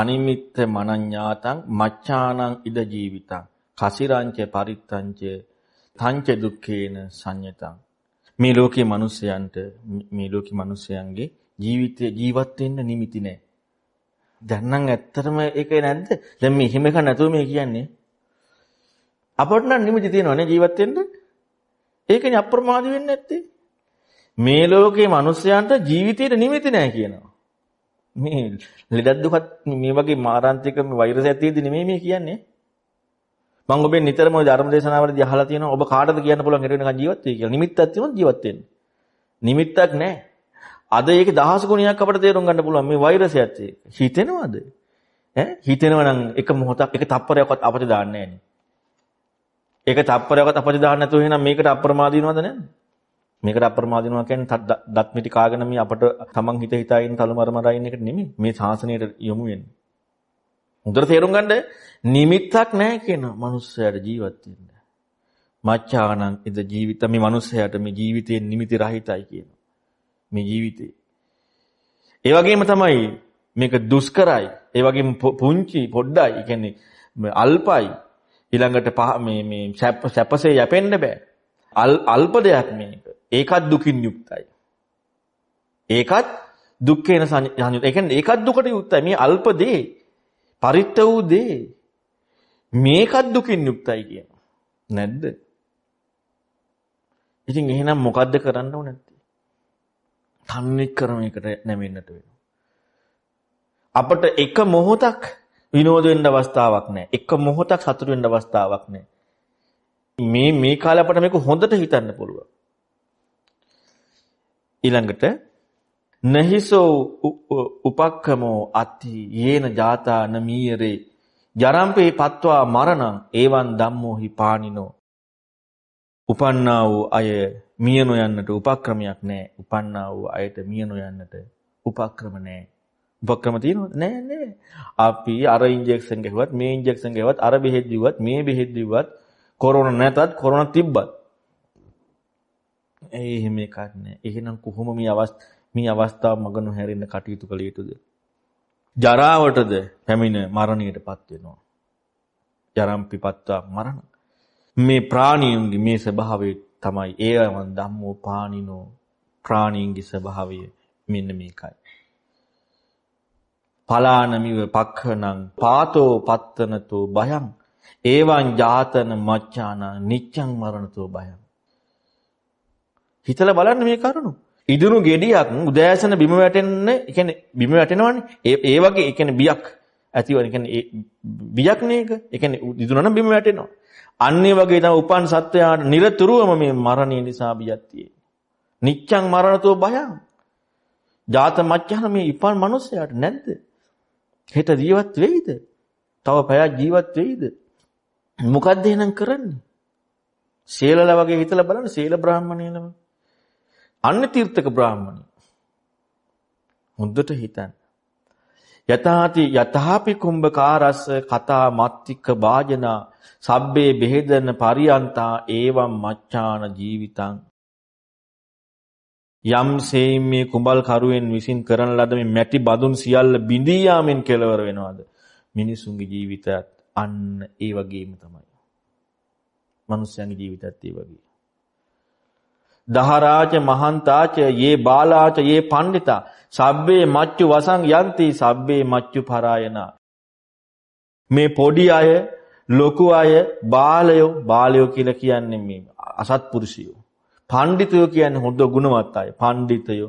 අනිමිත්ත මනඤ්ඤාතං මච්ඡානං ඉද ජීවිතං කසිරංච පරිත්තංච තංච දුක්ඛේන සංයතං මේ ලෝකයේ මිනිසයන්ට මේ ලෝකයේ මිනිසයන්ගේ ජීවිතේ ජීවත් වෙන්න නිමිති නැහැ දැන් නම් ඇත්තටම ඒකේ නැද්ද දැන් මේ හිම එක නැතුව මේ කියන්නේ අපට නම් නිමිති තියෙනවනේ ජීවත් වෙන්න ඒකනේ අප්‍රමාදී වෙන්නේ නැත්තේ මේ ලෝකයේ මිනිසයන්ට ජීවිතේට නිමිති නැහැ කියනවා මේ ලෙඩක් දුකත් මේ වගේ මාරාන්තික මේ වෛරස් ඇත්තේදී නෙමෙයි මේ කියන්නේ. මම ඔබෙන් නිතරම ওই ධර්ම දේශනාවලදී අහලා තියෙනවා ඔබ කාටද කියන්න පුළුවන් හිර වෙනකන් ජීවත් වෙයි කියලා. නිමිත්තක් තියෙනවා ජීවත් වෙන්න. නිමිත්තක් නැහැ. අද ඒක දහස් ගුණයක් අපිට තේරුම් ගන්න පුළුවන් මේ වෛරසයත් එක්ක. හිතෙනවද? ඈ හිතෙනව නම් එක මොහොතක් එක තප්පරයක්වත් අපිට දාන්නේ නැහැ නේ. ඒක තප්පරයක්වත් අපිට දාන්න නැතුව එහෙනම් මේකට අප්‍රමාදීනවද නැන්නේ? මේකට අප්‍රමාදිනවා කියන්නේ දත් මිටි කාගෙන මේ අපට තමන් හිත හිතා ඉන්න තලමරමරා ඉන්න එකට නෙමෙයි. මේ ශාසනයට යොමු වෙන්නේ. හොඳට තේරුම් ගන්න නිමිත්තක් නැහැ කියන මනුස්සයාට ජීවත් වෙන්න. මච්චානම් ඉද ජීවිත මේ මනුස්සයාට මේ ජීවිතේ නිමිති රහිතයි කියන. මේ ජීවිතේ. ඒ වගේම තමයි මේක දුෂ්කරයි. ඒ වගේම පුංචි පොඩ්ඩයි. කියන්නේ අල්පයි. ඊළඟට මේ මේ සැපසේ යැපෙන්න බෑ. අල්ප දෙයක් මේක. ඒකත් දුකින් යුක්තයි. ඒකත් දුක්ඛේන සංයුත්. ඒ කියන්නේ ඒකත් දුකට යුක්තයි. මේ අල්ප දේ පරිත්‍ත වූ දේ මේකත් දුකින් යුක්තයි කියනවා. නැද්ද? ඉතින් එහෙනම් මොකද්ද කරන්න ඕන නැත්තේ? තන්නේ ක්‍රමයකට නැමෙන්නට වෙනවා. අපට එක මොහොතක් විනෝද වෙන්න අවස්ථාවක් නැහැ. එක මොහොතක් සතුට වෙන්න අවස්ථාවක් නැහැ. මේ මේ කාලේ අපට මේක හොඳට හිතන්න පුළුවන්. ඊළඟට නහිසෝ උපක්කමෝ අත්ති යේන ජාතා නමීයරේ ජරම්පේ පත්වා මරණං ඒවන් ධම්මෝහි පානිනෝ උපන්නා වූ අය මිය නොයන්නට උපක්‍රමයක් නැහැ උපන්නා වූ අයට මිය නොයන්නට උපක්‍රම නැහැ උපක්‍රම තියෙනවද නෑ නෑ අපි අර ඉන්ජෙක්ෂන් ගහුවත් මේ ඉන්ජෙක්ෂන් ගහුවත් අර බෙහෙත් දීුවත් මේ බෙහෙත් දීුවත් කොරෝනා නැතත් කොරෝනා තිබ්බත් ඒ එහෙම එකක් නැහැ. එහෙනම් කොහොම මේ අවස්ථ මේ අවස්ථාව මග නොහැරෙන්න කටයුතු කළ යුතුද? ජරාවටද පැමිණ මරණයටපත් වෙනවා. ජරම්පිපත්තා මරණ. මේ ප්‍රාණීන්ගේ මේ ස්වභාවය තමයි ඒවන් ධම්මෝ පාණිනෝ ප්‍රාණීන්ගේ ස්වභාවය මෙන්න මේකයි. පලානමිව පක්ඛනං පාතෝ පත්තනතෝ භයං ඒවං ජාතන මච්ඡාන නිච්ඡං මරණතෝ භයං හිතලා බලන්න මේ කරුණු. ඉදුණු gediyak උදෑසන බිම වැටෙන්න, ඒ කියන්නේ බිම වැටෙනවනේ. ඒ ඒ වගේ ඒ කියන්නේ බියක් ඇතිවෙන. ඒ කියන්නේ බියක් නේක. ඒ කියන්නේ ඉදුණා නම් බිම වැටෙනවා. අන්නේ වගේ තමයි උපන් සත්වයාට නිරතුරුවම මේ මරණය නිසා බියක් තියෙන්නේ. නිච්ඡං මරණතෝ භයං. ජාත මච්ඡන මේ ඉපන් මිනිසයාට නැද්ද? හෙට ජීවත් වෙයිද? තව පැයක් ජීවත් වෙයිද? මොකද්ද එහෙනම් කරන්නේ? සීලල වගේ හිතලා බලන්න සීල බ්‍රාහමණයලම අන්න තීර්ථක බ්‍රාහමණි. හොඳට හිතන්න. යතාති යතහාපි කුම්භකාරස්ස කතා මත්තික වාජනා සබ්බේ බෙහෙදන පරියන්තා ඒවම් මච්ඡාන ජීවිතං යම් සේම්මේ කුඹල් කරුවෙන් විසින් කරන ලද මේ මැටි බඳුන් සියල්ල බිඳී යාමෙන් කෙලවර වෙනවාද මිනිසුන්ගේ ජීවිතයත් අන්න ඒ වගේම තමයි. මනුස්සයන්ගේ ජීවිතයත් ඒ වගේ. දහරාච මහන්තාච යේ බාලාච යේ පණ්ඩිතා සබ්බේ මච්චු වසං යන්ති සබ්බේ මච්චු පරායන මේ පොඩි අය ලොකු අය බාලයෝ බාලයෝ කියලා කියන්නේ මේ අසත්පුරුෂයෝ පණ්ඩිතයෝ කියන්නේ හොඳ ගුණවත් අය පණ්ඩිතයෝ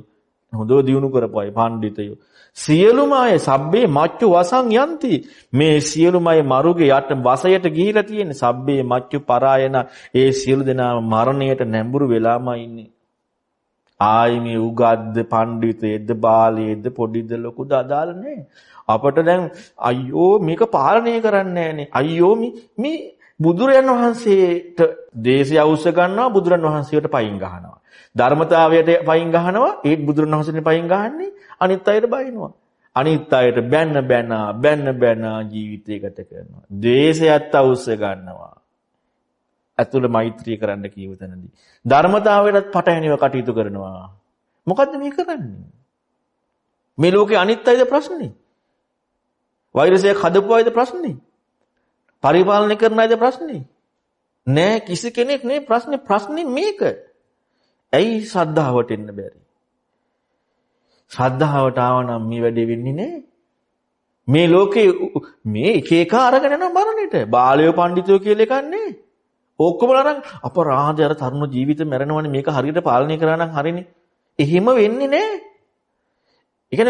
හොඳව දිනු කරපොයි පඬිතයෝ සියලුම අය සබ්බේ මච්චු වසං යන්ති මේ සියලුම අය මරුගේ යට වසයට ගිහිලා තියෙන සබ්බේ මච්චු පරායන ඒ සියලු දෙනා මරණයට නැඹුරු වෙලාම ඉන්නේ ආයි මේ උගද්ද පඬිතේද්ද බාලයේද්ද පොඩිද ලොකුද අදාළ නැහැ අපට දැන් අයියෝ මේක පාලනය කරන්නේ නැහනේ අයියෝ මේ බුදුරයන් වහන්සේට දේශය අවශ්‍ය ගන්නවා බුදුරන් වහන්සේට පයින් ගහනවා ධර්මතාවයට පයින් ගහනවා ඒත් බුදුරණවහන්සේනේ පයින් ගහන්නේ අනිත් අයට බයිනවා. අනිත් අයට බැන්න බැන බැන්න බැන ජීවිතය ගත කරනවා. ද්වේෂයත් අවුස්ස ගන්නවා. ඇතුළ මෛත්‍රී කරන්න කියව තැනදී. ධර්මතාවයටත් පටහැනිව කටයුතු කරනවා. මොකද්ද මේ කරන්නේ? මේ ලෝකේ අනිත් අයද ප්‍රශ්නේ? වෛරසයක් හදපු අයද ප්‍රශ්නේ? පරිපාලනය කරන අයද ප්‍රශ්නේ? නෑ කිසි කෙනෙක් නේ ප්‍රශ්නේ ප්‍රශ්නේ මේක. ඇයි ශ්‍රද්ධාවට එන්න බැරි? ශ්‍රද්ධාවට ආවනම් මේ වැඩේ වෙන්නේ නැහැ. මේ ලෝකේ මේ එක එක අරගෙන යන මරණයට බාලයෝ පඬිතුයෝ කියලා එකක් නැහැ. ඔක්කොම අරන් අපරාධය අර තරුණ ජීවිත මැරෙනවනේ මේක හරියට පාලනය කරා නම් හරිනේ. එහෙම වෙන්නේ නැහැ. ඒ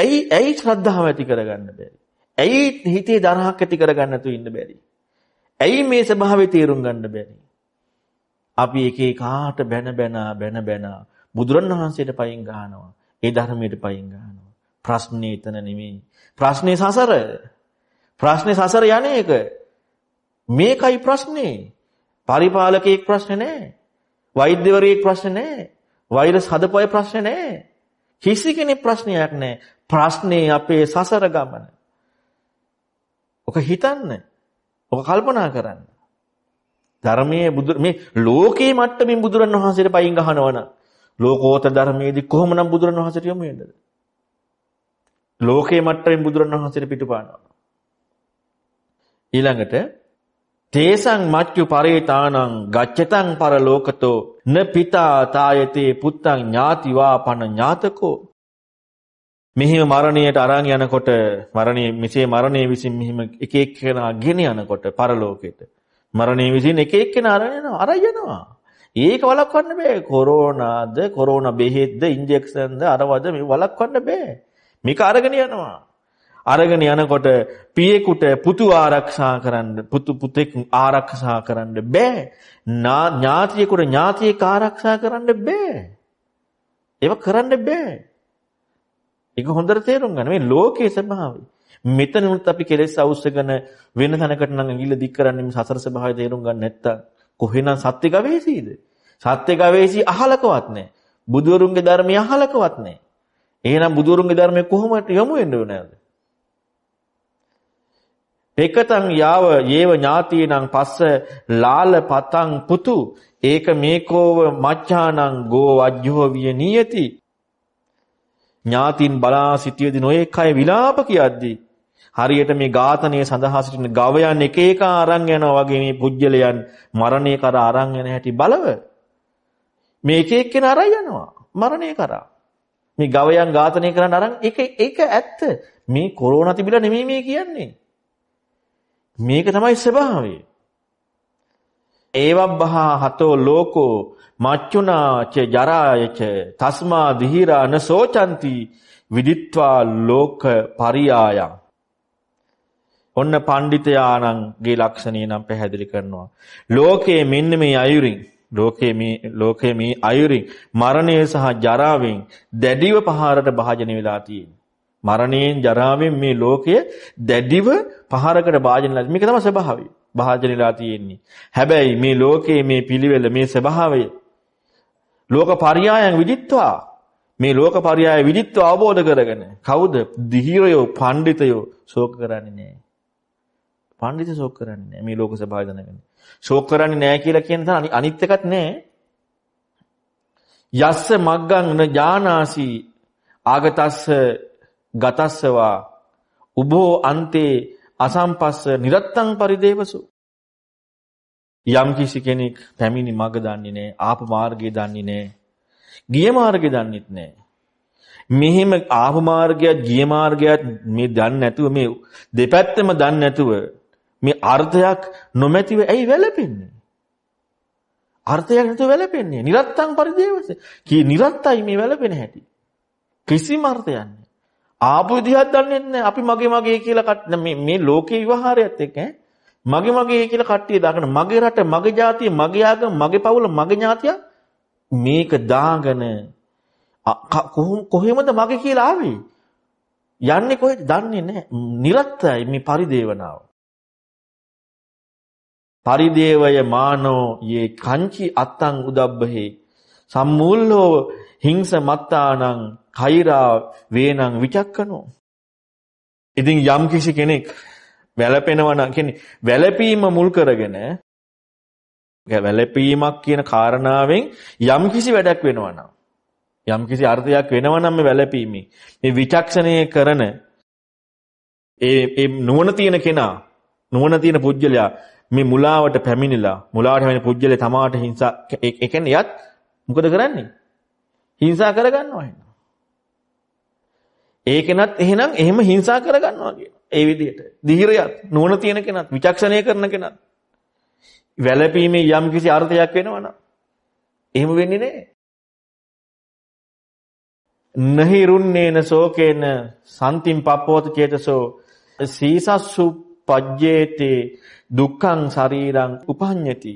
ඇයි ඇයි ශ්‍රද්ධාව ඇති කරගන්න බැරි? ඇයි හිතේ දරහක් ඇති කරගන්න තු ඉන්න බැරි? ඇයි මේ ස්වභාවය තේරුම් ගන්න බැරි? අපි එක එකාට බැන බැන බැන බැන බුදුරණවහන්සේට පයින් ගහනවා. ඒ ධර්මයට පයින් ගහනවා. ප්‍රශ්නේ එතන නෙමෙයි. ප්‍රශ්නේ සසර. ප්‍රශ්නේ සසර යන්නේ ඒක. මේකයි ප්‍රශ්නේ. පරිපාලකයෙක් ප්‍රශ්නේ නෑ. වෛද්‍යවරයෙක් ප්‍රශ්නේ නෑ. වෛරස් හදපොය ප්‍රශ්නේ නෑ. කිසි කෙනෙක් ප්‍රශ්නයක් නෑ. ප්‍රශ්නේ අපේ සසර ගමන. ඔක හිතන්න. ඔක කල්පනා කරන්න. ධර්මයේ බුදු මේ ලෝකේ මට්ටමින් බුදුරන් වහන්සේට පයින් ගහනවන ලෝකෝත්තර ධර්මයේදී කොහොමනම් බුදුරන් වහන්සේට යොමු වෙන්නද ලෝකේ මට්ටමින් බුදුරන් වහන්සේට පිටුපානවා ඊළඟට තේසං මච්චු පරේතානං ගච්ඡතං පරලෝකතෝ න පිතා තායතේ පුත්තං ඥාතිවා පන ඥාතකෝ මෙහිම මරණයට අරන් යනකොට මරණයේ මිසේ මරණයේ විසින් මෙහිම එක එක කෙනා ගෙන යනකොට පරලෝකෙට මරණය විසින් එක එක්කෙනා අරගෙන යනවා. අරයි යනවා. ඒක වළක්වන්න බෑ. කොරෝනාද, කොරෝනා බෙහෙත්ද, ඉන්ජෙක්ෂන්ද, අරවද මේ වළක්වන්න බෑ. මේක අරගෙන යනවා. අරගෙන යනකොට පියෙකුට පුතු ආරක්ෂා කරන්න පුතු පුතෙක් ආරක්ෂා කරන්න බෑ ඥාතියෙකුට ඥාතියෙක් ආරක්ෂා කරන්න බෑ ඒක කරන්න බෑ ඒක හොඳට තේරුම් ගන්න මේ ලෝකයේ ස්වභාවය මෙතනොත් අපි කෙලෙස් අවශ්‍යගෙන වෙන තැනකට නම් ඇවිල්ලා දික් කරන්නේ මේ සසර ස්වභාවය තේරුම් ගන්න නැත්තම් කොහේනම් සත්‍ය ගවේෂීද? සත්‍ය ගවේෂී අහලකවත් නැහැ. බුදුරුන්ගේ ධර්මය අහලකවත් නැහැ. එහෙනම් බුදුරුන්ගේ ධර්මය කොහොමද යොමු වෙන්න ඕනද? පෙකතං යාව යේව ඥාතිනං පස්ස ලාල පතං පුතු ඒක මේකෝව මච්ඡානං ගෝ වජ්ජෝ විය නියති ඥාතින් බලා සිටියේදී නොඒකයි විලාප කියද්දී හරියට මේ ඝාතනයේ සඳහා සිටින ගවයන් එක එක අරන් යනවා වගේ මේ පුජ්‍යලයන් මරණය කරා අරන් යන හැටි බලව මේ එක එක්කෙනා අරන් යනවා මරණය කරා මේ ගවයන් ඝාතනය කරන්න අරන් එක එක ඇත්ත මේ කොරෝනා තිබිලා නෙමෙයි මේ කියන්නේ මේක තමයි ස්වභාවය ඒවබ්බහා හතෝ ලෝකෝ මච්චුනාච ජරායච තස්මා දිහිරාන සෝචಂತಿ විදිත්වා ලෝක පරියායං ඔන්න පඬිතයාණන්ගේ ලක්ෂණය නම් පැහැදිලි කරනවා. ලෝකයේ මෙන්න මේ අයුරින් ලෝකයේ මේ ලෝකයේ මේ අයුරින් මරණය සහ ජරාවෙන් දැඩිව පහරට භාජනය වෙලා තියෙනවා. මරණයෙන් ජරාවෙන් මේ ලෝකය දැඩිව පහරකට භාජනලා මේක තමයි ස්වභාවය. භාජනලා තියෙන්නේ. හැබැයි මේ ලෝකයේ මේ පිළිවෙල මේ ස්වභාවය ලෝක පర్యాయයන් විදිත්වා මේ ලෝක පర్యాయ විදිත්ව අවබෝධ කරගෙන කවුද? දිහිරයෝ, පඬිතයෝ ශෝක කරන්නේ නැහැ. පඬිතු ෂෝක් කරන්නේ නැහැ. මේ ලෝක ස්වභාවය දැනගන්නේ. ෂෝක් කරන්නේ නැහැ කියලා කියන තරම් අනිත් එකත් නැහැ. යස්ස මග්ගං න ඥානාසි ආගතස්ස ගතස්සවා උභෝ අන්තේ අසම්පස්ස නිරත්තං පරිදේවසු යම් කිසි කෙනෙක් පැමිණි මග දන්නේ නැහැ ආපු මාර්ගය දන්නේ නැහැ ගිය මාර්ගය දන්නේත් නැහැ මෙහෙම ආපු මාර්ගයත් ගිය මාර්ගයත් මේ දන්නේ නැතුව මේ දෙපැත්තම දන්නේ නැතුව මේ අර්ථයක් නොමැතිව ඇයි වැළපෙන්නේ? අර්ථයක් නැතුව වැළපෙන්නේ. නිරත්තං පරිදේවසේ. කී නිරත්තයි මේ වැළපෙන හැටි. කිසිම අර්ථයක් නැහැ. ආපු විදිහක් දන්නේ නැහැ. අපි මගේ මගේ කියලා කට මේ මේ ලෝකේ විවහාරයත් එක්ක මගේ මගේ කියලා කට්ටිය දාගෙන මගේ රට, මගේ ජාතිය, මගේ ආගම, මගේ පවුල, මගේ ඥාතිය මේක දාගෙන කොහොමද මගේ කියලා ආවේ? යන්නේ කොහෙද? දන්නේ නැහැ. නිරත්තයි මේ පරිදේවනාව. පරිදේවය මානෝ යේ කංචි අත්තං උදබ්බහේ සම්මූල්ලෝ හිංස මත්තානං කෛරා වේනං විචක්කනෝ ඉතින් යම් කිසි කෙනෙක් වැළපෙනවා නම් කියන්නේ වැළපීම මුල් කරගෙන වැළපීමක් කියන කාරණාවෙන් යම් කිසි වැඩක් වෙනවා නම් යම් කිසි අර්ථයක් වෙනවා නම් මේ වැළපීමේ මේ විචක්ෂණය කරන ඒ ඒ නුවණ තියෙන කෙනා නුවණ තියෙන පුජ්‍යලයා මේ මුලාවට පැමිණිලා මුලාවට පැමිණ පුජ්‍යලේ තමාට හිංසා ඒ කියන්නේ යත් මොකද කරන්නේ? හිංසා කරගන්නවා එහෙනම්. ඒ කෙනත් එහෙනම් එහෙම හිංසා කරගන්නවා කියනවා. ඒ විදිහට. ධීරයත් නුවණ තියෙන කෙනත් විචක්ෂණය කරන කෙනත් වැළපීමේ යම් කිසි අර්ථයක් වෙනවනම් එහෙම වෙන්නේ නැහැ. නහි රුන්නේන සෝකේන සම්තිම් පප්පවත චේතසෝ සීසස්සු පජ්ජේතේ දුක්ඛං ශරීරං උපඤ්ඤති.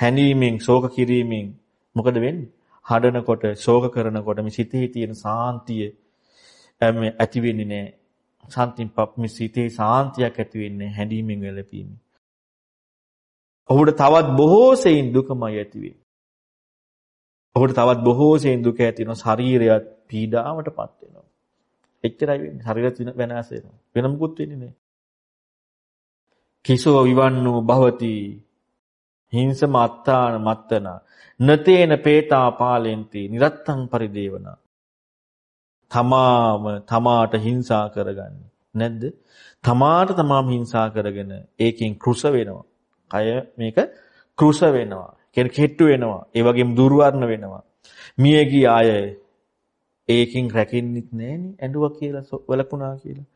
හැඬීමෙන් ශෝක කිරීමෙන් මොකද වෙන්නේ? හඬනකොට ශෝක කරනකොට මේ සිතේ තියෙන සාන්තිය ඇති වෙන්නේ නැහැ. සාන්තිම් මේ සිතේ සාන්තියක් ඇති වෙන්නේ හැඬීමෙන් වෙලපීම. ඔහුට තවත් බොහෝ සෙයින් දුකමයි ඇති වෙන්නේ. ඔහුට තවත් බොහෝ සෙයින් දුක ඇති වෙනවා ශරීරයත් පීඩාවටපත් වෙනවා. එච්චරයි වෙන්නේ. ශරීරයත් වෙනස් වෙනවා. වෙන මොකුත් වෙන්නේ නැහැ. කිසෝ විවන්නෝ භවති හිංස මත්තාන මත්තන නතේන පේතා පාලෙන්ති නිරත්තං පරිදේවන තමාම තමාට හිංසා කරගන්නේ නැද්ද තමාට තමාම හිංසා කරගෙන ඒකෙන් කෘෂ වෙනවා කය මේක කෘෂ වෙනවා කියන්නේ කෙට්ටු වෙනවා ඒ වගේම දුර්වර්ණ වෙනවා මිය ගිය අය ඒකෙන් රැකෙන්නෙත් නැහෙනි ඇඬුවා කියලා වලකුණා කියලා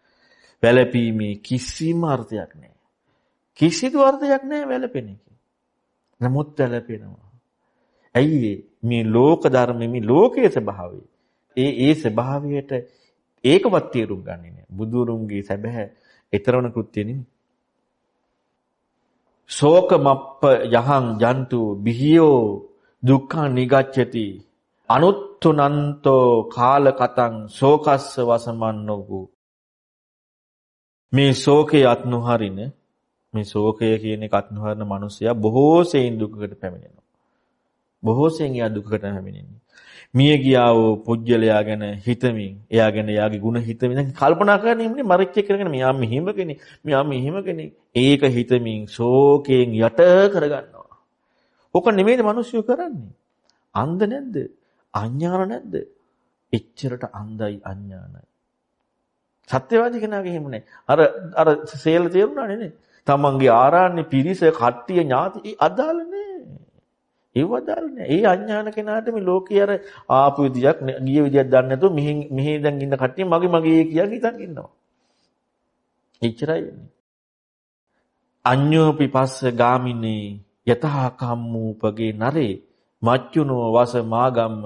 වැළපීමේ කිසිම අර්ථයක් නැහැ කිසිදු අර්ථයක් නැහැ වැළපෙන එකේ. නමුත් වැළපෙනවා. ඇයි මේ ලෝක ධර්ම මේ ලෝකයේ ස්වභාවය. ඒ ඒ ස්වභාවයට ඒකවත් තේරුම් ගන්නේ නැහැ. බුදුරුන්ගේ සැබෑ ඊතරවන කෘත්‍ය නෙමෙයි. ශෝක මප්ප යහං ජන්තු බිහියෝ දුක්ඛ නිගච්ඡති අනුත්තුනන්තෝ කාල කතං ශෝකස්ස වසමන්නෝගු මේ ශෝකේ අත්නුහරින මේ ශෝකය කියන එකත් නොහරන මිනිසයා බොහෝ සෙයින් දුකකට පැමිණෙනවා. බොහෝ සෙයින් එයා දුකකට පැමිණෙන්නේ. මිය ගියා වූ පුජ්‍යලයා ගැන හිතමින්, එයා ගැන එයාගේ ගුණ හිතමින් දැන් කල්පනා කරන ඉන්නේ මරච්ච කරගෙන මෙයා මෙහිම කෙනෙක්, මෙයා මෙහිම කෙනෙක්. ඒක හිතමින් ශෝකයෙන් යට කරගන්නවා. ඔක නෙමෙයිද මිනිස්සු කරන්නේ. අන්ධ නැද්ද? අඥාන නැද්ද? එච්චරට අන්ධයි අඥානයි. සත්‍යවාදී කෙනාගේ හිම නැහැ. අර අර සේල තේරුණා නේද? තමන්ගේ ආරාණ්‍ය පිරිස කට්ටිය ඥාති අදාළ නෑ. ඒව අදාළ නෑ. ඒ අඥාන කෙනාට මේ ලෝකේ අර ආපු විදියක් ගිය විදියක් දන්නේ නැතුව මෙහි මෙහි දැන් ඉන්න කට්ටිය මගේ මගේ කියලා හිතන් ඉන්නවා. එච්චරයි වෙන්නේ. අඤ්ඤෝ පිපස්ස ගාමිනේ යතහා කම්මූපගේ නරේ මච්චුනෝ වස මාගම්ම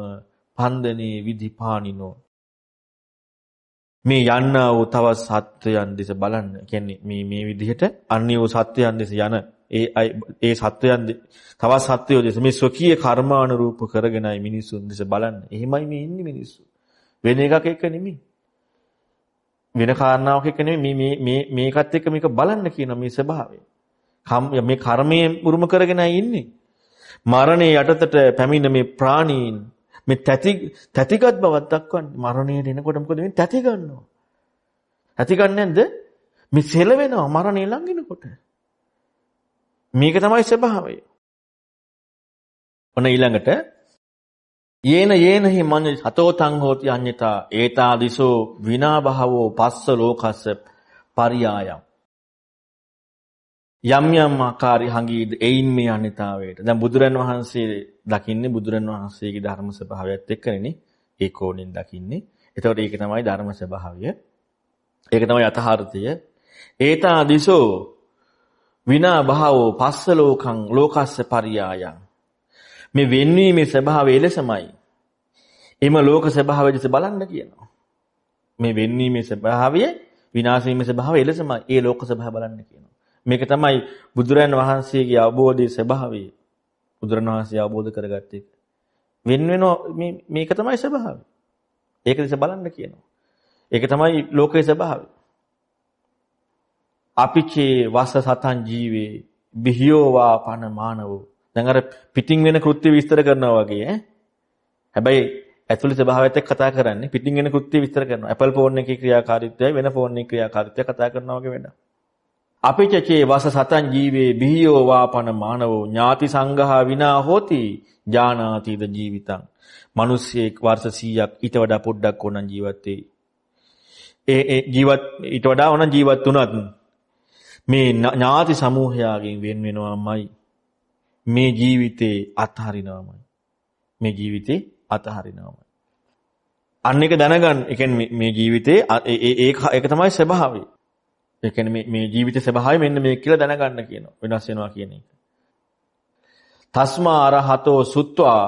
පන්දනේ විදිපානිනෝ මේ යන්නා වූ තවත් සත්වයන් දෙස බලන්න. කියන්නේ මේ මේ විදිහට අන්‍ය වූ සත්වයන් දෙස යන ඒ ඒ සත්වයන් තවත් සත්වයෝ දෙස මේ ස්වකීය කර්මානුරූප කරගෙනයි මිනිසුන් දෙස බලන්න. එහෙමයි මේ ඉන්නේ මිනිස්සු. වෙන එකක් එක නෙමෙයි. වෙන කාරණාවක් එක නෙමෙයි මේ මේ මේකත් එක්ක මේක බලන්න කියන මේ ස්වභාවය. මේ කර්මයේ උරුම කරගෙනයි ඉන්නේ. මරණය යටතට පැමිණ මේ ප්‍රාණීන් මේ තැති තැතිගත් බවක් දක්වන්නේ මරණයට එනකොට මොකද වෙන්නේ තැති ගන්නවා. තැති ගන්නේ නැද්ද? මේ සෙල වෙනවා මරණය ළඟිනකොට. මේක තමයි ස්වභාවය. ඔන්න ඊළඟට යේන යේන හි මඤ්ඤ සතෝතං හෝති අඤ්ඤතා ඒතාදිසෝ විනාභවෝ පස්ස ලෝකස්ස පරියායම් යම් යම් ආකාරي හංගී එයින් මේ අනිතාවයට දැන් බුදුරන් වහන්සේ දකින්නේ බුදුරන් වහන්සේගේ ධර්ම ස්වභාවයත් එක්කනේ ඒ කෝණයෙන් දකින්නේ. එතකොට ඒක තමයි ධර්ම ස්වභාවය. ඒක තමයි යථාර්ථය. ඒතා දිසෝ විනා භාවෝ පස්ස ලෝකං ලෝකස්ස පරියායං. මේ වෙන්වීමේ ස්වභාවය එලෙසමයි. එම ලෝක ස්වභාවය දිස බලන්න කියනවා. මේ වෙන්වීමේ ස්වභාවය විනාශ වීමේ ස්වභාවය එලෙසමයි ඒ ලෝක ස්වභාවය බලන්න කියනවා. මේක තමයි බුදුරන් වහන්සේගේ අවබෝධයේ ස්වභාවය. බුදුරණවහන්සේ අවබෝධ කරගත්ත එක. වෙන වෙන මේ මේක තමයි ස්වභාවය. ඒක දිහා බලන්න කියනවා. ඒක තමයි ලෝකයේ ස්වභාවය. අපිචේ වස සතන් ජීවේ බිහියෝවා පන මානවෝ. දැන් අර පිටින් වෙන කෘත්‍ය විස්තර කරනවා වගේ ඈ. හැබැයි ඇතුළේ ස්වභාවයත් එක්ක කතා කරන්නේ පිටින් වෙන කෘත්‍ය විස්තර කරනවා. Apple phone එකේ ක්‍රියාකාරීත්වය වෙන phone එකේ ක්‍රියාකාරීත්වය කතා කරනවා වගේ වෙනවා. අපිචචේ වස සතන් ජීවේ බිහියෝ වාපන මානවෝ ඥාති සංඝහා විනා හෝති ඥානාතීත ජීවිතං. මිනිස්සෙක් වර්ෂ 100ක් ඊට වඩා පොඩ්ඩක් ඕනන් ජීවත් වෙයි. ඒ ඒ ජීවත් ඊට වඩා ඕනන් ජීවත් වුණත් මේ ඥාති සමූහයාගෙන් වෙන් වෙනවාමයි මේ ජීවිතේ අත්හරිනවාමයි. මේ ජීවිතේ අතහරිනවාමයි. අන්න එක දැනගන්න. ඒ කියන්නේ මේ ජීවිතේ ඒ ඒක තමයි ස්වභාවය. ඒ කියන්නේ මේ මේ ජීවිත ස්වභාවය මෙන්න මේක කියලා දැනගන්න කියනවා. වෙනස් වෙනවා කියන එක. තස්මා අරහතෝ සුත්වා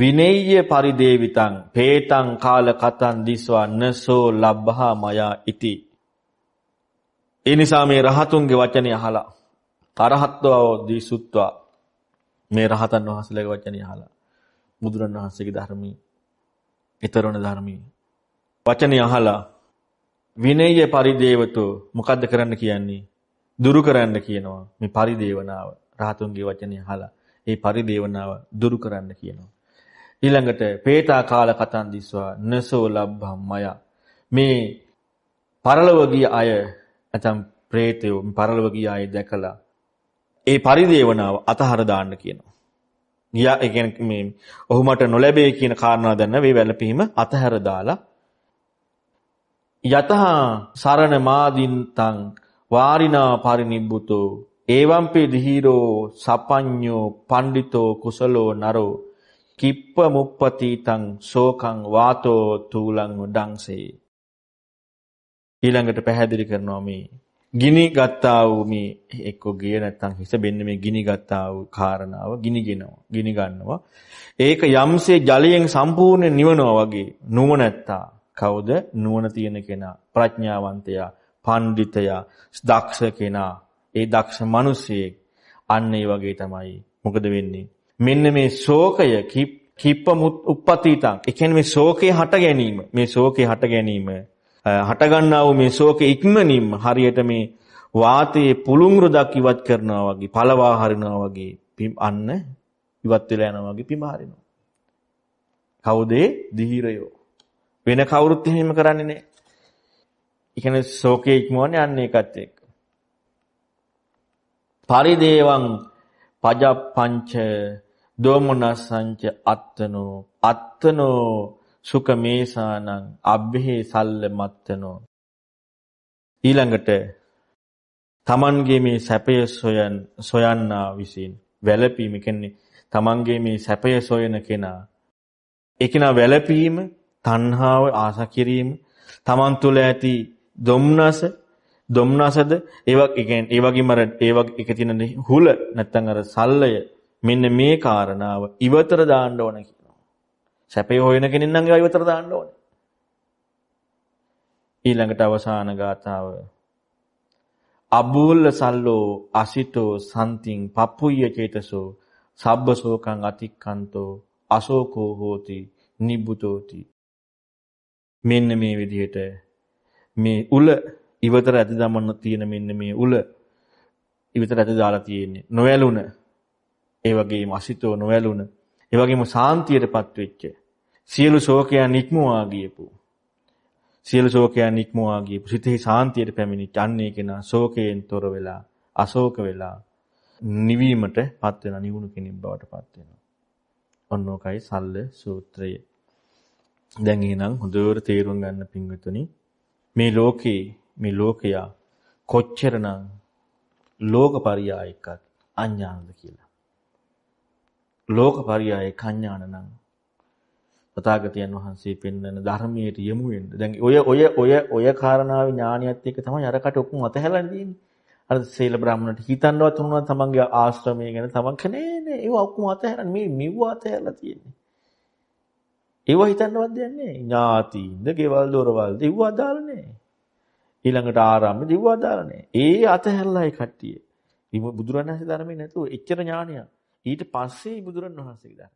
විනේය්‍ය පරිදේවිතං පේතං කාල කතං දිස්වා නසෝ ලබ්බහා මයා ඉති. ඒ නිසා මේ රහතුන්ගේ වචනේ අහලා තරහත්වෝ දිසුත්වා මේ රහතන් වහන්සේලගේ වචනේ අහලා බුදුරන් වහන්සේගේ ධර්මී ඊතරොණ ධර්මී වචනේ අහලා විනය පරිදේවතු මොකද්ද කරන්න කියන්නේ? දුරු කරන්න කියනවා. මේ පරිදේවනාව රහතුන්ගේ වචනේ අහලා ඒ පරිදේවනාව දුරු කරන්න කියනවා. ඊළඟට පේතා කාල කතන්දිස්වා නසෝ ලබ්භම්මය මේ පරලොව ගිය අය නැත්නම් പ്രേතයෝ පරලොව ගිය අය දැකලා ඒ පරිදේවනාව අතහර දාන්න කියනවා. ගියා ඒ කියන්නේ මේ ඔහු මට නොලැබේ කියන කාරණා දැන මේ වැළපීම අතහැර දාලා යතහ සරණ මාදින්තං වාරිනා පරිනිබ්බුතෝ ඒවම්පි දිහිරෝ සපඤ්ඤෝ පණ්ඩිතෝ කුසලෝ නරෝ කිප්ප මුප්පතිතං ශෝකං වාතෝ තුලං ඩංසේ ඊළඟට පැහැදිලි කරනවා මේ ගිනි ගත්තා වූ මේ එක්ක ගිය නැත්තම් හිස බෙන්න මේ ගිනි ගත්තා වූ කාරණාව ගිනිගෙනවා ගිනි ගන්නවා ඒක යම්සේ ජලයෙන් සම්පූර්ණ නිවනවා වගේ නුවණැත්තා කවුද නුවණ තියෙන කෙනා ප්‍රඥාවන්තයා පඬිතයා දක්ෂ කෙනා ඒ දක්ෂ මිනිසෙක් අන්න ඒ වගේ තමයි මොකද වෙන්නේ මෙන්න මේ ශෝකය කිප්ප උප්පතිතං ඒ කියන්නේ මේ ශෝකේ හට ගැනීම මේ ශෝකේ හට ගැනීම හට ගන්නා වූ මේ ශෝකේ ඉක්මනින්ම හරියට මේ වාතයේ පුළුන් රොදක් ඉවත් කරනවා වගේ පළවා හරිනවා වගේ අන්න ඉවත් වෙලා යනවා වගේ පිමාරිනවා කවුද දීහිරයෝ වෙන කවුරුත් එහෙම කරන්නේ නැහැ. ඒ කියන්නේ ශෝකයේ ඉක්මවන්නේ අන්න ඒකත් එක්ක. පරිදේවං පජප්පංච දෝමනසංච අත්තනෝ අත්තනෝ සුකමේසානං අබ්බේ සල්ල මත්තනෝ ඊළඟට තමන්ගේ මේ සැපය සොයන් සොයන්නා විසින් වැළපීම කියන්නේ තමන්ගේ මේ සැපය සොයන කෙනා ඒ කෙනා වැළපීම තණ්හාව ආශා කිරීම තමන් තුළ ඇති දුම්නස දුම්නසද ඒවා කියන්නේ ඒ වගේම අර ඒ වගේ එක තියෙන හුල නැත්නම් අර සල්ලය මෙන්න මේ කාරණාව ඉවතර දාන්න ඕන කියනවා. සැපේ හොයන කෙනෙක් නම් ඒවා ඉවතර දාන්න ඕනේ. ඊළඟට අවසාන ගාථාව අබූල සල්ලෝ අසිතෝ සම්තින් පප්පුය චේතසෝ සබ්බ ශෝකං අතික්කන්තෝ අශෝකෝ හෝති නිබ්බුතෝති මෙන්න මේ විදිහට මේ උල ඉවතර ඇති දමන්න තියෙන මෙන්න මේ උල ඉවතර ඇති දාලා තියෙන්නේ නොයලුන ඒ වගේම අසිතෝ නොයලුන ඒ වගේම සාන්තියටපත් වෙච්ච සියලු ශෝකයන් ඉක්මවා ගියපු සියලු ශෝකයන් ඉක්මවා ගියපු සිතෙහි සාන්තියට පැමිණිච්ච අන්නේ කෙනා ශෝකයෙන් තොර වෙලා අශෝක වෙලා නිවීමටපත් වෙන නිවුණු කෙනෙක් බවටපත් වෙනවා ඔන්නෝකයි සල්ල සූත්‍රය දැන් එහෙනම් හොඳට තේරුම් ගන්න පින්විතුනි මේ ලෝකේ මේ ලෝකයා කොච්චරනම් ලෝකපරියායකක් අඥානද කියලා. ලෝකපරියායක අඥාන නම් පතාගතයන් වහන්සේ පෙන්වන ධර්මයට යමු වෙන්න. දැන් ඔය ඔය ඔය ඔය කාරණාවේ ඥානියත් එක්ක තමයි අරකට ඔක්කොම අතහැලා තියෙන්නේ. අර සීල බ්‍රාහ්මණට හිතන්නවත් උනවා තමන්ගේ ආශ්‍රමය ගැන තමන් කනේ නේ. ඒව ඔක්කොම අතහැරන්නේ මේ මිව්ව අතහැරලා තියෙන්නේ. ඒව හිතන්නවත් දෙයක් නැහැ. ඥාතියින්ද, ගෙවල් දොරවල්ද ඒව අදාළ නැහැ. ඊළඟට ආරම්භද ඒව අදාළ නැහැ. ඒ අතහැරලායි කට්ටිය. ඉතින් බුදුරණන්සේ ධර්මයේ නැතුව එච්චර ඥානයක්. ඊට පස්සේ බුදුරණවහන්සේගේ ධර්මය.